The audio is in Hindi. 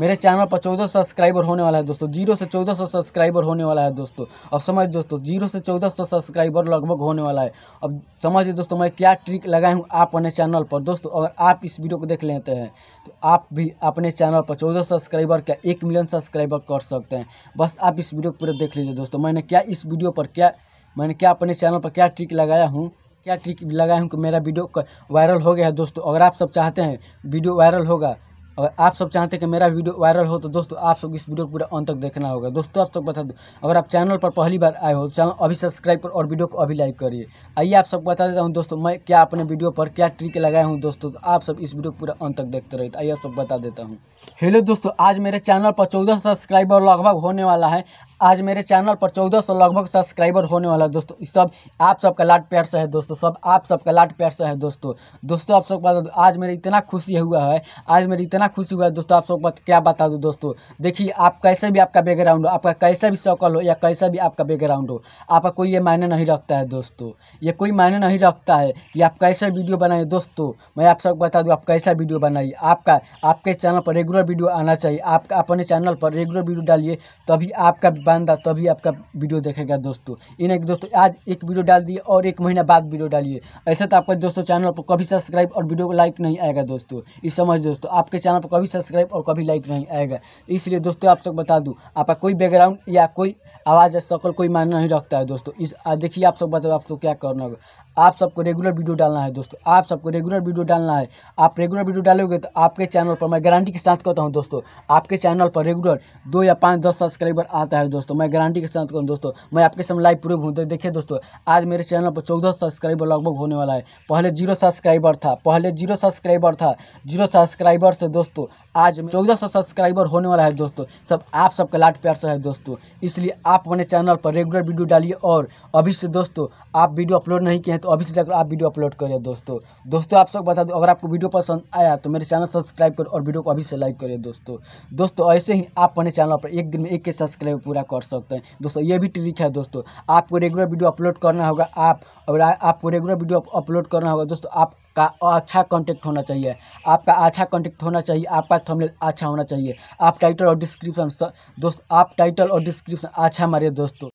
मेरे चैनल पर चौदह सब्सक्राइबर होने वाला है दोस्तों जीरो से चौदह सौ सब्सक्राइबर होने वाला है दोस्तों अब समझ दोस्तों जीरो से चौदह सौ सब्सक्राइबर लगभग होने वाला है अब समझिए दोस्तों मैं क्या ट्रिक लगाए हूँ आप अपने चैनल पर दोस्तों अगर आप इस वीडियो को देख लेते हैं तो आप भी अपने चैनल पर चौदह सब्सक्राइबर क्या एक मिलियन सब्सक्राइबर कर सकते हैं बस आप इस वीडियो को पूरा देख लीजिए दोस्तों मैंने क्या इस वीडियो पर क्या मैंने क्या अपने चैनल पर क्या ट्रिक लगाया हूँ क्या ट्रिक लगाया हूँ कि मेरा वीडियो वायरल हो गया है दोस्तों अगर आप सब चाहते हैं वीडियो वायरल होगा अगर आप सब चाहते हैं कि मेरा वीडियो वायरल हो तो दोस्तों आप सब इस वीडियो को पूरा अंत तक देखना होगा दोस्तों आप सबको बता दो अगर आप चैनल पर पहली बार आए हो तो चैनल अभी सब्सक्राइब कर और वीडियो को अभी लाइक करिए आइए आप सबको बता देता हूँ दोस्तों मैं क्या अपने वीडियो पर क्या ट्रिक लगाया हूँ दोस्तों तो आप सब इस वीडियो को पूरा अंत तक देखते रहे आइए आप सब बता देता हूँ हेलो दोस्तों आज मेरे चैनल पर चौदह सब्सक्राइबर लगभग होने वाला है आज मेरे चैनल पर चौदह सौ लगभग सब्सक्राइबर होने वाला है दोस्तों सब आप सबका लाट प्यार से है दोस्तों सब आप सबका लाट प्यार से है दोस्तों दोस्तों आप सबको दो आज मेरे इतना खुशी हुआ है आज मेरे इतना खुशी हुआ है दोस्तों आप सबको क्या बता दूँ दोस्तों देखिए आप कैसे भी आपका बैकग्राउंड हो आपका कैसा भी शौकल हो या कैसा भी आपका बैकग्राउंड हो आपका कोई ये मायने नहीं रखता है दोस्तों ये कोई मायने नहीं रखता है कि आप कैसे वीडियो बनाइए दोस्तों मैं आप सबको बता दूँ आप कैसा वीडियो बनाइए आपका आपके चैनल पर रेगुलर वीडियो आना चाहिए आप अपने चैनल पर रेगुलर वीडियो डालिए तभी आपका बांधा तभी आपका वीडियो देखेगा दोस्तों ये ना कि दोस्तों आज एक वीडियो डाल दिए और एक महीना बाद वीडियो डालिए ऐसे तो आपका दोस्तों चैनल पर कभी सब्सक्राइब और वीडियो को लाइक नहीं आएगा दोस्तों ये समझ दोस्तों आपके चैनल पर कभी सब्सक्राइब और कभी लाइक नहीं आएगा इसलिए दोस्तों आप सब बता दूँ आपका कोई बैकग्राउंड या कोई आवाज़ या शक्ल कोई मायने नहीं रखता है दोस्तों इस देखिए आप सब बताओ आपको क्या करना होगा आप सबको रेगुलर वीडियो डालना है दोस्तों आप सबको रेगुलर वीडियो डालना है आप रेगुलर वीडियो डालोगे तो आपके चैनल पर मैं गारंटी के साथ कहता हूँ दोस्तों आपके चैनल पर रेगुलर दो या पाँच दस सब्सक्राइबर आता है दोस्तों मैं गारंटी के साथ कहूँ दोस्तों मैं आपके सामने लाइव प्रूफ हूँ तो देखिए दोस्तों आज मेरे चैनल पर चौदह सब्सक्राइबर लगभग होने वाला है पहले जीरो सब्सक्राइबर था पहले जीरो सब्सक्राइबर था जीरो सब्सक्राइबर से दोस्तों आज चौदह सौ सब्सक्राइबर होने वाला है दोस्तों सब आप सबका लाट प्यार से है दोस्तों इसलिए आप अपने चैनल पर रेगुलर वीडियो डालिए और अभी से दोस्तों आप वीडियो अपलोड नहीं किए हैं तो अभी से जाकर आप वीडियो अपलोड करिए दोस्तों दोस्तों आप सबको बता दो अगर आपको वीडियो पसंद आया तो मेरे चैनल सब्सक्राइब करो और वीडियो को अभी से लाइक करिए दोस्तों दोस्तों ऐसे ही आप अपने चैनल पर एक दिन में एक के सब्सक्राइब पूरा कर सकते हैं दोस्तों ये भी ट्रिक है दोस्तों आपको रेगुलर वीडियो अपलोड करना होगा आप और आपको रेगुलर वीडियो अपलोड करना होगा दोस्तों आपका अच्छा कॉन्टेक्ट होना चाहिए आपका अच्छा कॉन्टेक्ट होना चाहिए आपका थंबनेल अच्छा होना चाहिए आप टाइटल और डिस्क्रिप्शन दोस्त आप टाइटल और डिस्क्रिप्शन अच्छा मारिए दोस्तों